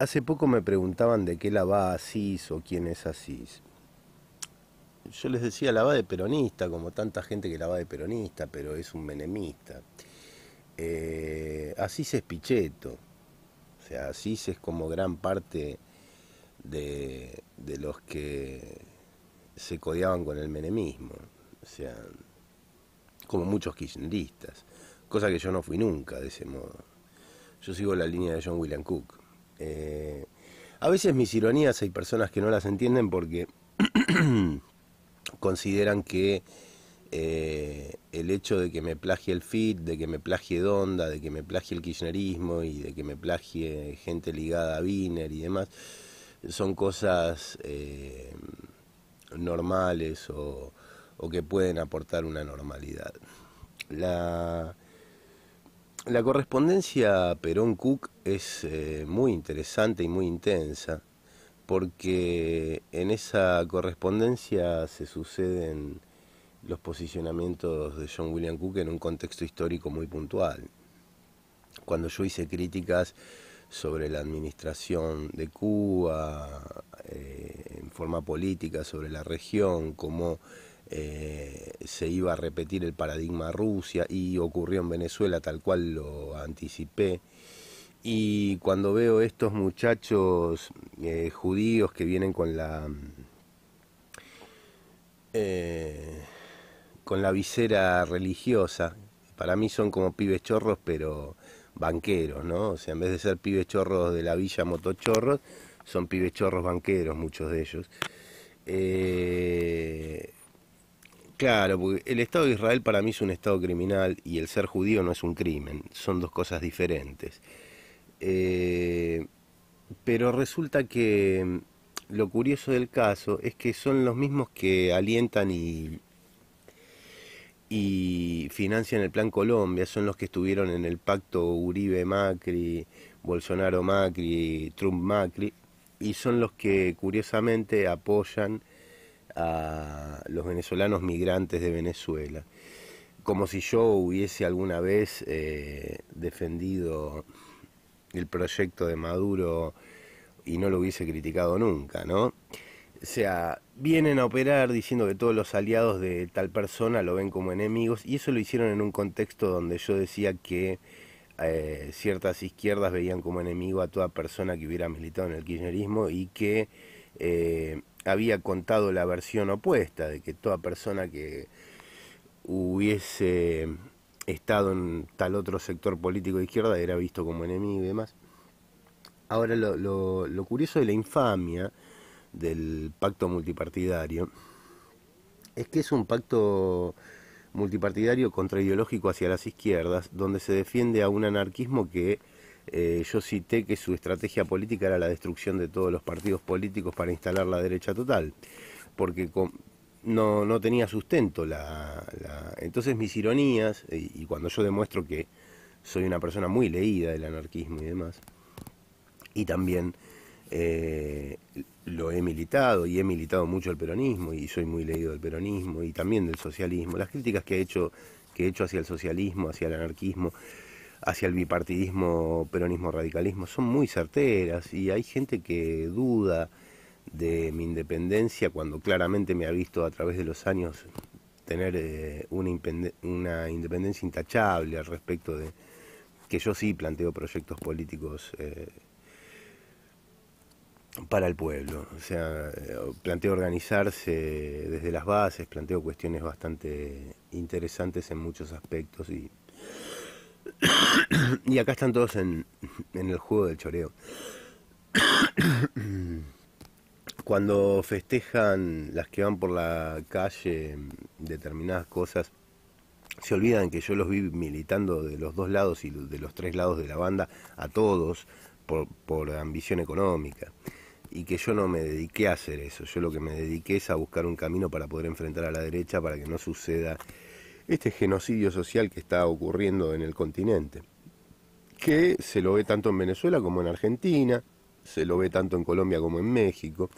Hace poco me preguntaban de qué la va Asís o quién es Asís. Yo les decía la va de peronista, como tanta gente que la va de peronista, pero es un menemista. Eh, Asís es Pichetto. O sea, Asís es como gran parte de, los que se codeaban con el menemismo. O sea, como muchos kirchneristas. Cosa que yo no fui nunca de ese modo. Yo sigo la línea de John William Cook. Eh, a veces mis ironías hay personas que no las entienden porque consideran que eh, el hecho de que me plagie el FIT, de que me plagie Donda, de que me plagie el kirchnerismo y de que me plagie gente ligada a Wiener y demás, son cosas eh, normales o, o que pueden aportar una normalidad. La, la correspondencia Perón-Cook es eh, muy interesante y muy intensa, porque en esa correspondencia se suceden los posicionamientos de John William Cook en un contexto histórico muy puntual. Cuando yo hice críticas sobre la administración de Cuba, eh, en forma política, sobre la región, como eh, se iba a repetir el paradigma Rusia y ocurrió en Venezuela tal cual lo anticipé. Y cuando veo estos muchachos eh, judíos que vienen con la... Eh, con la visera religiosa, para mí son como pibes chorros, pero banqueros, ¿no? O sea, en vez de ser pibes chorros de la villa Motochorros, son pibes chorros banqueros, muchos de ellos. Eh, Claro, porque el Estado de Israel para mí es un Estado criminal y el ser judío no es un crimen, son dos cosas diferentes. Eh, pero resulta que mm, lo curioso del caso es que son los mismos que alientan y financian el Plan Colombia, son los que estuvieron en el pacto Uribe-Macri, Bolsonaro-Macri, Trump-Macri, y son los que curiosamente apoyan a los venezolanos migrantes de Venezuela. Como si yo hubiese alguna vez eh, defendido el proyecto de Maduro y no lo hubiese criticado nunca, ¿no? O sea, vienen a operar diciendo que todos los aliados de tal persona lo ven como enemigos y eso lo hicieron en un contexto donde yo decía que eh, ciertas izquierdas veían como enemigo a toda persona que hubiera militado en el kirchnerismo y que eh, había contado la versión opuesta, de que toda persona que hubiese estado en tal otro sector político de izquierda era visto como enemigo y demás. Ahora, lo, curioso de la infamia del pacto multipartidario es que es un pacto multipartidario contra ideológico hacia las izquierdas, donde se defiende a un anarquismo que eh, yo cité que su estrategia política era la destrucción de todos los partidos políticos para instalar la derecha total, porque no, tenía sustento. La, Entonces mis ironías, eh, y, cuando yo demuestro que soy una persona muy leída del anarquismo y demás, y también eh, lo he militado y he militado mucho el peronismo y soy muy leído del peronismo y también del socialismo, las críticas que he hecho, que he hecho hacia el socialismo, hacia el anarquismo, hacia el bipartidismo, peronismo, radicalismo, son muy certeras y hay gente que duda de mi independencia cuando claramente me ha visto a través de los años tener eh, una, independencia intachable al respecto de que yo sí planteo proyectos políticos eh, para el pueblo. O sea, eh, planteo organizarse desde las bases, planteo cuestiones bastante interesantes en muchos aspectos y y acá están todos en, el juego del choreo. Cuando festejan las que van por la calle determinadas cosas, se olvidan que yo los vi militando de los dos lados y de los tres lados de la banda a todos por, por ambición económica y que yo no me dediqué a hacer eso, yo lo que me dediqué es a buscar un camino para poder enfrentar a la derecha para que no suceda este genocidio social que está ocurriendo en el continente, que se lo ve tanto en Venezuela como en Argentina, se lo ve tanto en Colombia como en México,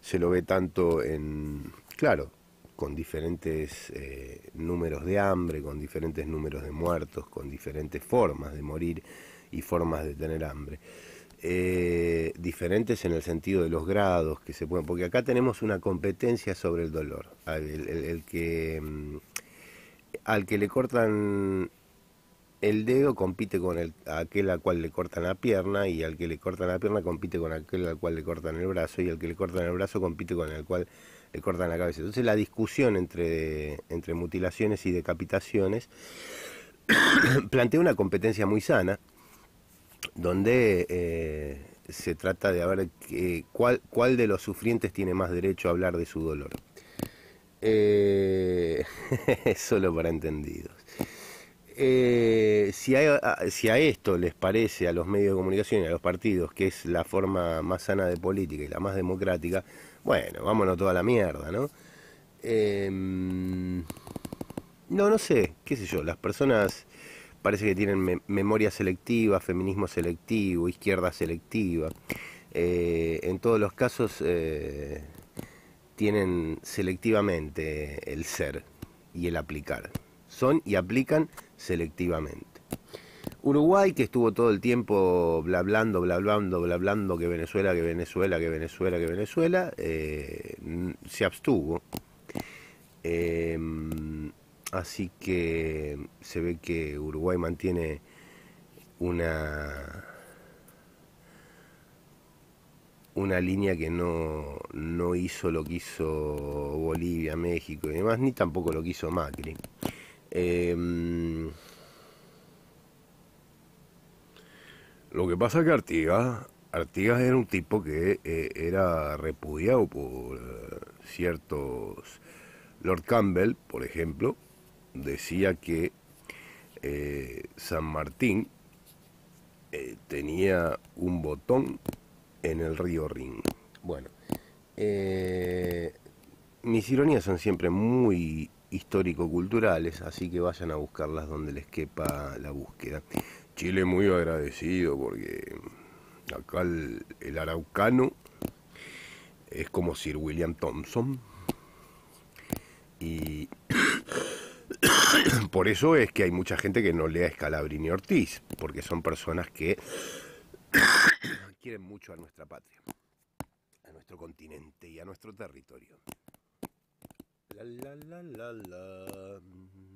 se lo ve tanto en, claro, con diferentes eh, números de hambre, con diferentes números de muertos, con diferentes formas de morir y formas de tener hambre. Eh, diferentes en el sentido de los grados que se pueden, porque acá tenemos una competencia sobre el dolor. Ah, el que mm, al que le cortan el dedo compite con el, aquel al cual le cortan la pierna y al que le cortan la pierna compite con aquel al cual le cortan el brazo y al que le cortan el brazo compite con el cual le cortan la cabeza. Entonces la discusión entre, mutilaciones y decapitaciones plantea una competencia muy sana donde eh, se trata de ver eh, cuál de los sufrientes tiene más derecho a hablar de su dolor. Eh, solo para entendidos. Eh, ah, si, a, esto les parece a los medios de comunicación y a los partidos que es la forma más sana de política y la más democrática, bueno, vámonos toda la mierda, ¿no? Em, no, no sé, qué sé yo, las personas parece que tienen memoria selectiva, feminismo selectivo, izquierda selectiva. Eh, en todos los casos, eh, tienen selectivamente el ser y el aplicar. Son y aplican selectivamente. Uruguay, que estuvo todo el tiempo blablando, blablando, blablando que Venezuela, que Venezuela, que Venezuela, que Venezuela, eh, se abstuvo. Em, así que se ve que Uruguay mantiene una una línea que no, hizo lo que hizo Bolivia, México y demás, ni tampoco lo que hizo Macri. Em, lo que pasa es que Artigas, Artigas era un tipo que eh, era repudiado por eh, ciertos... Lord Campbell, por ejemplo, decía que eh, San Martín tenía un botón en el río Ring. Bueno, eh, mis ironías son siempre muy histórico-culturales, así que vayan a buscarlas donde les quepa la búsqueda. Chile muy agradecido porque acá el, araucano es como Sir William Thompson y por eso es que hay mucha gente que no lea Scalabrini Ortiz, porque son personas que quieren mucho a nuestra patria, a nuestro continente y a nuestro territorio. La, la, la, la, la.